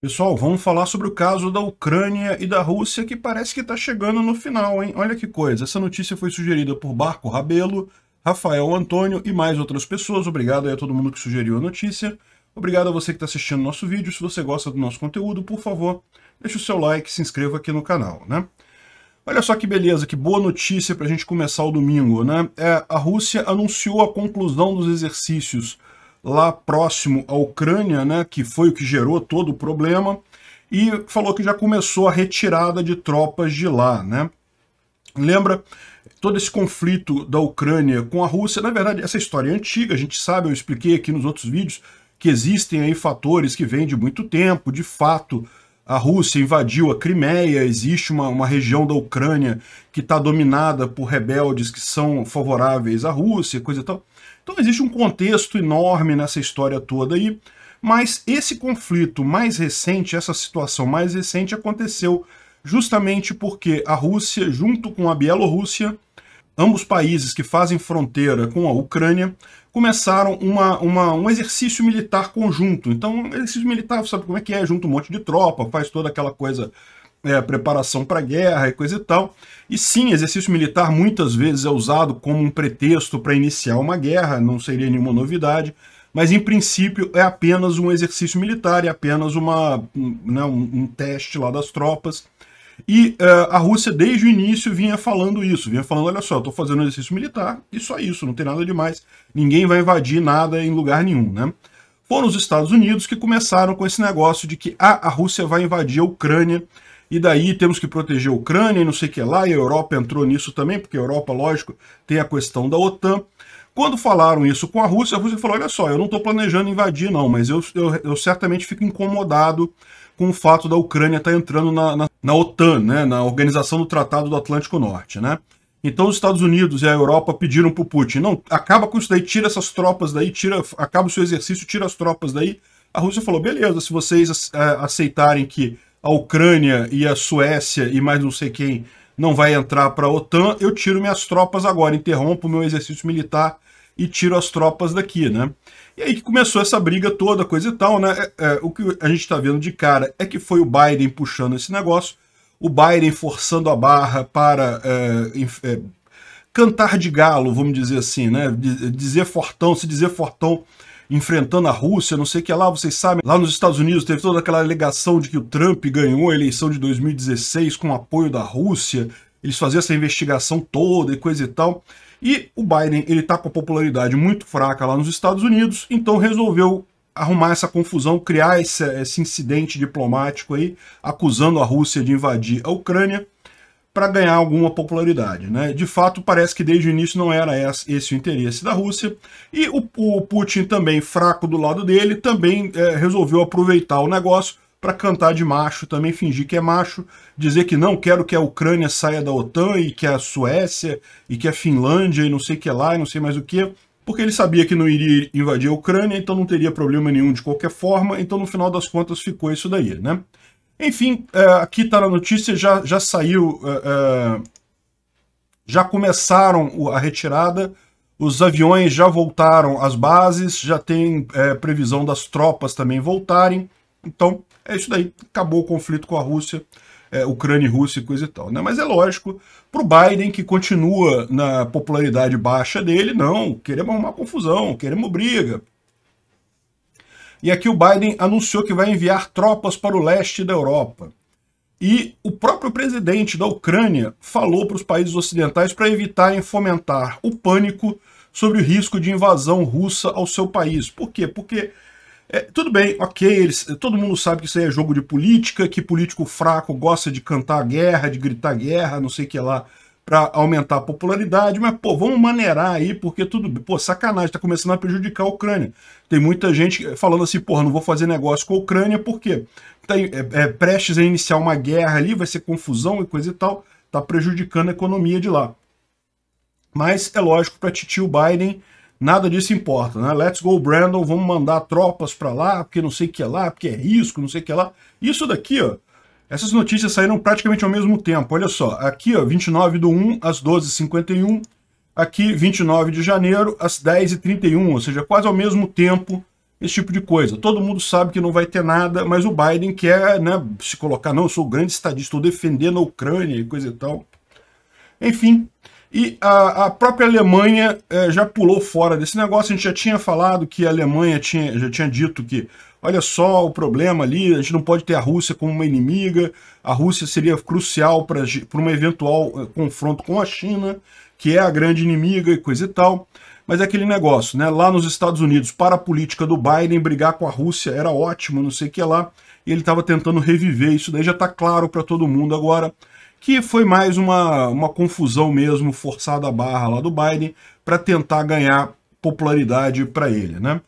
Pessoal, vamos falar sobre o caso da Ucrânia e da Rússia, que parece que está chegando no final, hein? Olha que coisa, essa notícia foi sugerida por Barco Rabelo, Rafael Antônio e mais outras pessoas. Obrigado aí a todo mundo que sugeriu a notícia. Obrigado a você que está assistindo nosso vídeo. Se você gosta do nosso conteúdo, por favor, deixe o seu like e se inscreva aqui no canal, né? Olha só que beleza, que boa notícia para a gente começar o domingo, né? É, a Rússia anunciou a conclusão dos exercícios lá próximo à Ucrânia, né, que foi o que gerou todo o problema, e falou que já começou a retirada de tropas de lá. Né? Lembra todo esse conflito da Ucrânia com a Rússia? Na verdade, essa história é antiga, a gente sabe, eu expliquei aqui nos outros vídeos, que existem aí fatores que vêm de muito tempo, de fato, a Rússia invadiu a Crimeia, existe uma, uma região da Ucrânia que está dominada por rebeldes que são favoráveis à Rússia, coisa e tal. Então existe um contexto enorme nessa história toda aí, mas esse conflito mais recente, essa situação mais recente aconteceu justamente porque a Rússia, junto com a Bielorrússia, ambos países que fazem fronteira com a Ucrânia, começaram uma, uma, um exercício militar conjunto. Então, exercício militar, sabe como é que é? Junta um monte de tropa, faz toda aquela coisa é, preparação para guerra e coisa e tal. E sim, exercício militar muitas vezes é usado como um pretexto para iniciar uma guerra, não seria nenhuma novidade, mas em princípio é apenas um exercício militar, é apenas uma, né, um, um, teste lá das tropas. E uh, a Rússia, desde o início, vinha falando isso, vinha falando, olha só, estou fazendo um exercício militar e só isso, não tem nada demais, ninguém vai invadir nada em lugar nenhum, né? Foram os Estados Unidos que começaram com esse negócio de que ah, a Rússia vai invadir a Ucrânia e daí temos que proteger a Ucrânia e não sei o que lá, e a Europa entrou nisso também, porque a Europa, lógico, tem a questão da OTAN. Quando falaram isso com a Rússia, a Rússia falou, olha só, eu não estou planejando invadir não, mas eu, eu, eu, certamente fico incomodado com o fato da Ucrânia estar tá entrando na, na, na, OTAN, né, na Organização do Tratado do Atlântico Norte, né? Então os Estados Unidos e a Europa pediram para o Putin, não, acaba com isso daí, tira essas tropas daí, tira, acaba o seu exercício, tira as tropas daí. A Rússia falou, beleza, se vocês eh, aceitarem que a Ucrânia e a Suécia e mais não sei quem não vai entrar para a OTAN, eu tiro minhas tropas agora, interrompo meu exercício militar e tiro as tropas daqui, né? E aí que começou essa briga toda, coisa e tal, né? É, é, o que a gente está vendo de cara é que foi o Biden puxando esse negócio, o Biden forçando a barra para é, é cantar de galo, vamos dizer assim, né? Dizer fortão, se dizer fortão enfrentando a Rússia, não sei o que lá, vocês sabem. Lá nos Estados Unidos teve toda aquela alegação de que o Trump ganhou a eleição de 2016 com apoio da Rússia. Eles faziam essa investigação toda e coisa e tal. E o Biden, ele tá com a popularidade muito fraca lá nos Estados Unidos, então resolveu arrumar essa confusão, criar esse, esse incidente diplomático aí, acusando a Rússia de invadir a Ucrânia para ganhar alguma popularidade. Né? De fato, parece que desde o início não era esse o interesse da Rússia. E o, o Putin, também fraco do lado dele, também é, resolveu aproveitar o negócio para cantar de macho, também fingir que é macho, dizer que não quero que a Ucrânia saia da OTAN e que a Suécia e que a Finlândia e não sei o que lá e não sei mais o que, porque ele sabia que não iria invadir a Ucrânia, então não teria problema nenhum de qualquer forma, então no final das contas ficou isso daí, né? Enfim, é, aqui está na notícia, já, já saiu, é, é, já começaram a retirada, os aviões já voltaram às bases, já tem previsão das tropas também voltarem. Então, é isso daí. Acabou o conflito com a Rússia, Ucrânia e Rússia e coisa e tal. Né? Mas é lógico, para o Biden, que continua na popularidade baixa dele, não, queremos arrumar confusão, queremos briga, e aqui o Biden anunciou que vai enviar tropas para o leste da Europa. E o próprio presidente da Ucrânia falou para os países ocidentais para evitarem fomentar o pânico sobre o risco de invasão russa ao seu país. Por quê? Porque, é, tudo bem, ok, eles, todo mundo sabe que isso aí é jogo de política, que político fraco gosta de cantar guerra, de gritar guerra, não sei o que lá para aumentar a popularidade, mas, pô, vamos maneirar aí, porque tudo. Pô, sacanagem, tá começando a prejudicar a Ucrânia. Tem muita gente falando assim, porra, não vou fazer negócio com a Ucrânia, porque tá, é, é, prestes a iniciar uma guerra ali, vai ser confusão e coisa e tal, tá prejudicando a economia de lá. Mas é lógico, para titio Biden, nada disso importa, né? Let's go, Brandon, vamos mandar tropas para lá, porque não sei o que é lá, porque é risco, não sei o que é lá. Isso daqui, ó essas notícias saíram praticamente ao mesmo tempo. Olha só, aqui ó, 29 do 1 às 12h51, aqui 29 de janeiro às 10h31, ou seja, quase ao mesmo tempo esse tipo de coisa. Todo mundo sabe que não vai ter nada, mas o Biden quer né, se colocar, não, eu sou o grande estadista, estou defendendo a Ucrânia e coisa e tal. Enfim, e a, a própria Alemanha é, já pulou fora desse negócio. A gente já tinha falado que a Alemanha tinha, já tinha dito que, olha só o problema ali, a gente não pode ter a Rússia como uma inimiga, a Rússia seria crucial para um eventual eh, confronto com a China, que é a grande inimiga e coisa e tal. Mas é aquele negócio, né? Lá nos Estados Unidos, para a política do Biden, brigar com a Rússia era ótimo, não sei o que lá. E ele estava tentando reviver, isso daí já está claro para todo mundo agora que foi mais uma, uma confusão mesmo, forçada a barra lá do Biden, para tentar ganhar popularidade para ele. Né?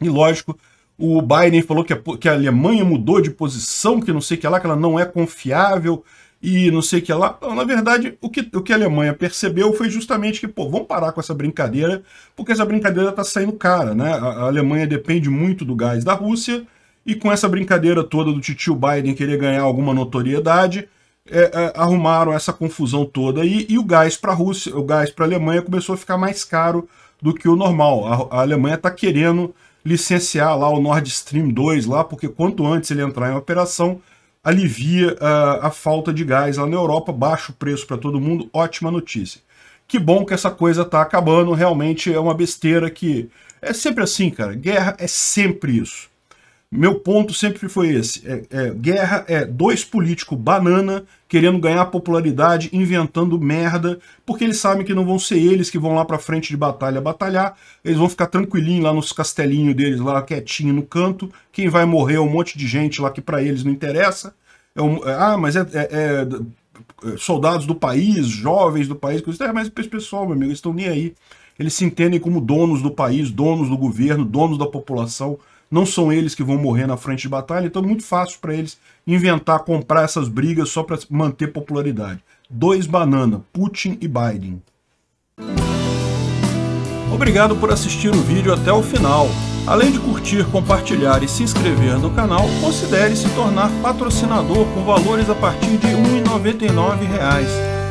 E lógico, o Biden falou que a, que a Alemanha mudou de posição, que não sei o que lá, que ela não é confiável e não sei o que lá. na verdade, o que, o que a Alemanha percebeu foi justamente que, pô, vamos parar com essa brincadeira, porque essa brincadeira está saindo cara, né? A, a Alemanha depende muito do gás da Rússia, e com essa brincadeira toda do tio Biden querer ganhar alguma notoriedade, é, é, arrumaram essa confusão toda e, e o gás para a Rússia, o gás para a Alemanha começou a ficar mais caro do que o normal. A, a Alemanha está querendo licenciar lá o Nord Stream 2 lá, porque quanto antes ele entrar em operação, alivia a, ah, a falta de gás lá na Europa, baixo preço para todo mundo, ótima notícia. Que bom que essa coisa está acabando, realmente é uma besteira que... É sempre assim, cara, guerra é sempre isso meu ponto sempre foi esse. É, é, guerra é dois políticos banana querendo ganhar popularidade, inventando merda, porque eles sabem que não vão ser eles que vão lá pra frente de batalha batalhar. Eles vão ficar tranquilinho lá nos castelinhos deles, lá quietinho no canto. Quem vai morrer é um monte de gente lá que para eles não interessa. É um, é, ah, mas é é, é, é soldados do país, jovens do país, coisa, é, mas esse pessoal, meu amigo, eles estão nem aí. Eles se entendem como donos do país, donos do governo, donos da população não são eles que vão morrer na frente de batalha, então é muito fácil para eles inventar, comprar essas brigas só para manter popularidade. Dois banana, Putin e Biden. Obrigado por assistir o vídeo até o final. Além de curtir, compartilhar e se inscrever no canal, considere se tornar patrocinador com valores a partir de R$ 1,99